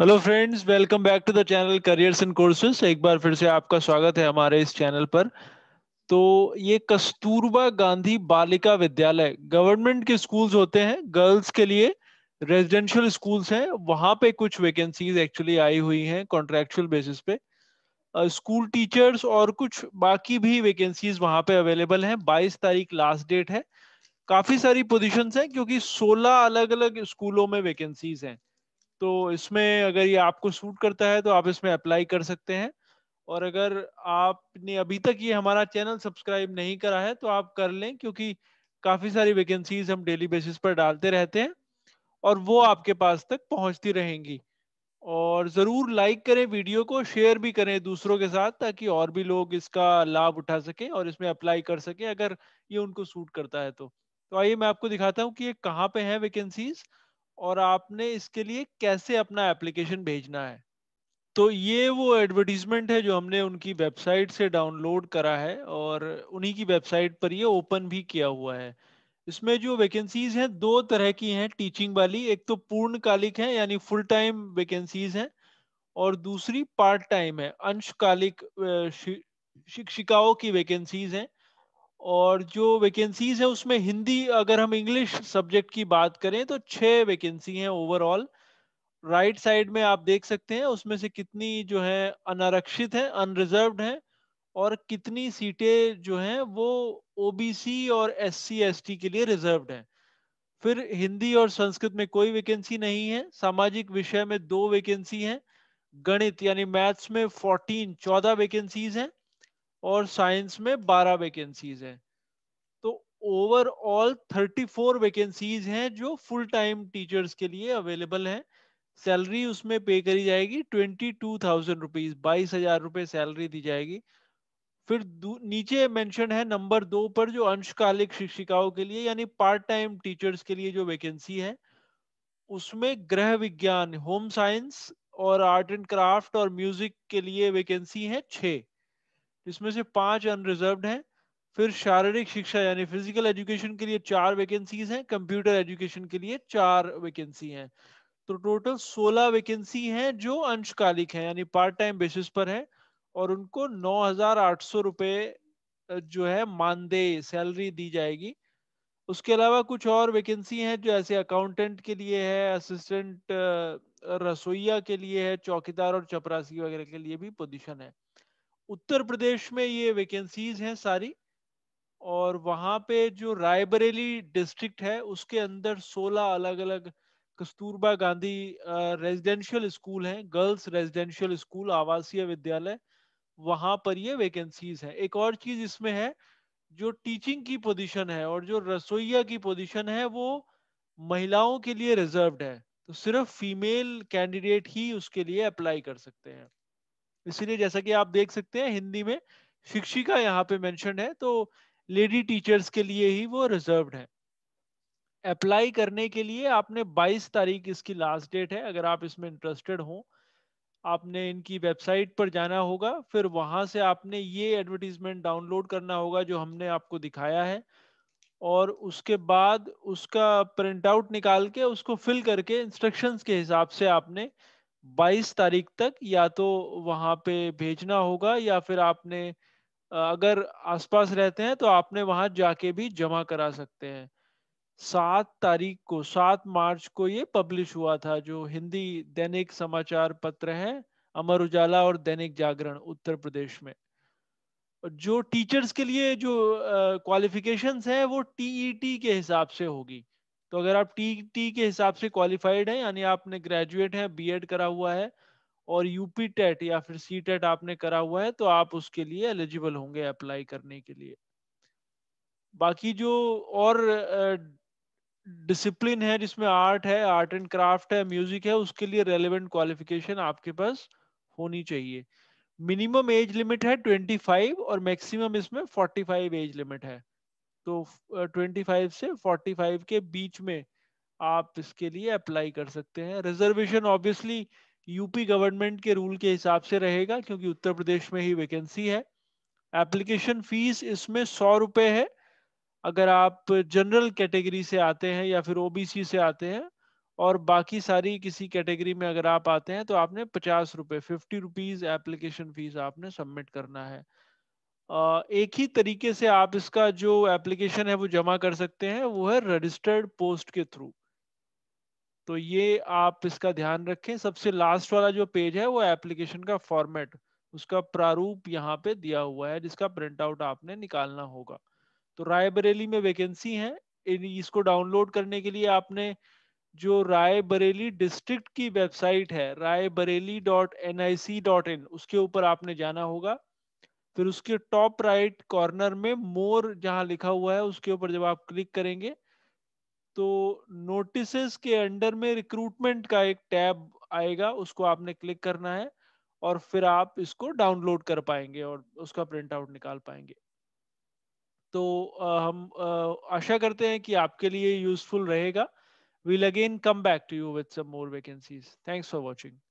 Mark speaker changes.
Speaker 1: hello friends welcome back to the channel careers in courses एक बार फिर से आपका स्वागत है हमारे इस चैनल पर तो ये कस्तूरबा गांधी बालिका विद्यालय गवर्नमेंट के स्कूल्स होते हैं गर्ल्स के लिए रेजिडेंशियल स्कूल्स हैं वहाँ पे कुछ वैकेंसीज एक्चुअली आई हुई हैं कॉन्ट्रेक्चुअल बेसिस पे स्कूल uh, टीचर्स और कुछ बाकी भी वैकेंसीज वहाँ पे अवेलेबल हैं 22 तारीख लास्ट डेट है काफी सारी पोजीशंस हैं क्योंकि 16 अलग अलग स्कूलों में वैकेंसीज हैं तो इसमें अगर ये आपको सूट करता है तो आप इसमें अप्लाई कर सकते हैं और अगर आपने अभी तक ये हमारा चैनल सब्सक्राइब नहीं करा है तो आप कर लें क्योंकि काफ़ी सारी वैकेंसीज हम डेली बेसिस पर डालते रहते हैं और वो आपके पास तक पहुंचती रहेंगी और ज़रूर लाइक करें वीडियो को शेयर भी करें दूसरों के साथ ताकि और भी लोग इसका लाभ उठा सकें और इसमें अप्लाई कर सकें अगर ये उनको सूट करता है तो तो आइए मैं आपको दिखाता हूँ कि ये कहाँ पे है वैकेंसीज़ और आपने इसके लिए कैसे अपना एप्लीकेशन भेजना है तो ये वो एडवर्टीजमेंट है जो हमने उनकी वेबसाइट से डाउनलोड करा है और उन्हीं की वेबसाइट पर ये ओपन भी किया हुआ है इसमें जो वैकेंसीज हैं दो तरह की हैं टीचिंग वाली एक तो पूर्णकालिक है यानी फुल टाइम वैकेंसीज हैं और दूसरी पार्ट टाइम है अंशकालिक शिक्षिकाओं की वैकेंसीज हैं और जो वैकेंसीज है उसमें हिंदी अगर हम इंग्लिश सब्जेक्ट की बात करें तो छः वैकेंसी हैं ओवरऑल राइट साइड में आप देख सकते हैं उसमें से कितनी जो है अनारक्षित है अनरिजर्व है और कितनी सीटें जो हैं वो ओबीसी और एससी एसटी के लिए रिजर्व हैं फिर हिंदी और संस्कृत में कोई वैकेंसी नहीं है सामाजिक विषय में दो वैकेंसी हैं गणित यानी मैथ्स में 14 चौदह वैकेंसीज हैं और साइंस में 12 वैकेंसीज हैं तो ओवरऑल 34 वैकेंसीज हैं जो फुल टाइम टीचर्स के लिए अवेलेबल हैं सैलरी उसमें पे करी जाएगी ट्वेंटी टू थाउजेंड रुपीज बाईस हजार रुपये सैलरी दी जाएगी फिर नीचे मेंशन है नंबर दो पर जो अंशकालिक शिक्षिकाओं के लिए यानी पार्ट टाइम टीचर्स के लिए जो वैकेंसी है उसमें ग्रह विज्ञान होम साइंस और आर्ट एंड क्राफ्ट और म्यूजिक के लिए वैकेंसी है छः जिसमें से पांच अनरिजर्व हैं फिर शारीरिक शिक्षा यानी फिजिकल एजुकेशन के लिए चार वैकेंसीज हैं कंप्यूटर एजुकेशन के लिए चार वैकेंसी हैं तो टोटल सोलह वैकेंसी हैं जो अंशकालिक हैं यानी पार्ट टाइम बेसिस पर है और उनको नौ हजार आठ सौ रुपये जो है मानदेय सैलरी दी जाएगी उसके अलावा कुछ और वैकेंसी हैं जो ऐसे अकाउंटेंट के लिए है असिस्टेंट रसोईया के लिए है चौकीदार और चपरासी वगैरह के लिए भी पोजिशन है उत्तर प्रदेश में ये वैकेंसीज हैं सारी और वहां पे जो रायबरेली डिस्ट्रिक्ट है उसके अंदर 16 अलग अलग कस्तूरबा गांधी रेजिडेंशियल स्कूल हैं गर्ल्स रेजिडेंशियल स्कूल आवासीय विद्यालय वहां पर ये वैकेंसीज हैं एक और चीज़ इसमें है जो टीचिंग की पोजीशन है और जो रसोईया की पोजीशन है वो महिलाओं के लिए रिजर्व्ड है तो सिर्फ फीमेल कैंडिडेट ही उसके लिए अप्लाई कर सकते हैं इसीलिए जैसा कि आप देख सकते हैं हिंदी में शिक्षिका यहाँ पे मेंशन है तो लेडी टीचर्स के लिए ही वो रिजर्व है अप्लाई करने के लिए आपने 22 तारीख इसकी लास्ट डेट है अगर आप इसमें इंटरेस्टेड हो आपने इनकी वेबसाइट पर जाना होगा फिर वहां से आपने ये एडवर्टीजमेंट डाउनलोड करना होगा जो हमने आपको दिखाया है और उसके बाद उसका प्रिंट आउट निकाल के उसको फिल करके इंस्ट्रक्शंस के हिसाब से आपने 22 तारीख तक या तो वहां पे भेजना होगा या फिर आपने अगर आसपास रहते हैं तो आपने वहां जाके भी जमा करा सकते हैं सात तारीख को सात मार्च को ये पब्लिश हुआ था जो हिंदी दैनिक समाचार पत्र है अमर उजाला और दैनिक जागरण उत्तर प्रदेश में जो टीचर्स के लिए जो क्वालिफिकेशंस uh, हैं वो टीईटी e के हिसाब से होगी तो अगर आप टी टी के हिसाब से क्वालिफाइड हैं यानी आपने ग्रेजुएट हैं बीएड करा हुआ है और यूपी टेट e या फिर सी टेट e आपने करा हुआ है तो आप उसके लिए एलिजिबल होंगे अप्लाई करने के लिए बाकी जो और डिसिप्लिन है जिसमें आर्ट है आर्ट एंड क्राफ्ट है म्यूजिक है उसके लिए रेलिवेंट क्वालिफिकेशन आपके पास होनी चाहिए मिनिमम एज लिमिट है 25 और मैक्सिमम इसमें 45 एज लिमिट है तो 25 से 45 के बीच में आप इसके लिए अप्लाई कर सकते हैं रिजर्वेशन ऑब्वियसली यूपी गवर्नमेंट के रूल के हिसाब से रहेगा क्योंकि उत्तर प्रदेश में ही वैकेंसी है एप्लीकेशन फीस इसमें सौ रुपये है अगर आप जनरल कैटेगरी से आते हैं या फिर ओबीसी से आते हैं और बाकी सारी किसी कैटेगरी में अगर आप आते हैं तो आपने पचास रुपये फिफ्टी रुपीज़ एप्लीकेशन फीस आपने सबमिट करना है एक ही तरीके से आप इसका जो एप्लीकेशन है वो जमा कर सकते हैं वो है रजिस्टर्ड पोस्ट के थ्रू तो ये आप इसका ध्यान रखें सबसे लास्ट वाला जो पेज है वो एप्लीकेशन का फॉर्मेट उसका प्रारूप यहाँ पे दिया हुआ है जिसका प्रिंट आउट आपने निकालना होगा तो रायबरेली में वैकेंसी है इसको डाउनलोड करने के लिए आपने जो रायबरेली डिस्ट्रिक्ट की वेबसाइट है Raebareli dot N I C dot in उसके ऊपर आपने जाना होगा फिर उसके टॉप राइट कॉर्नर में मोर जहां लिखा हुआ है उसके ऊपर जब आप क्लिक करेंगे तो नोटिस के अंडर में रिक्रूटमेंट का एक टैब आएगा उसको आपने क्लिक करना है और फिर आप इसको डाउनलोड कर पाएंगे और उसका प्रिंट आउट निकाल पाएंगे तो आ, हम आशा करते हैं कि आपके लिए यूजफुल रहेगा will again come back to you with some more vacancies thanks for watching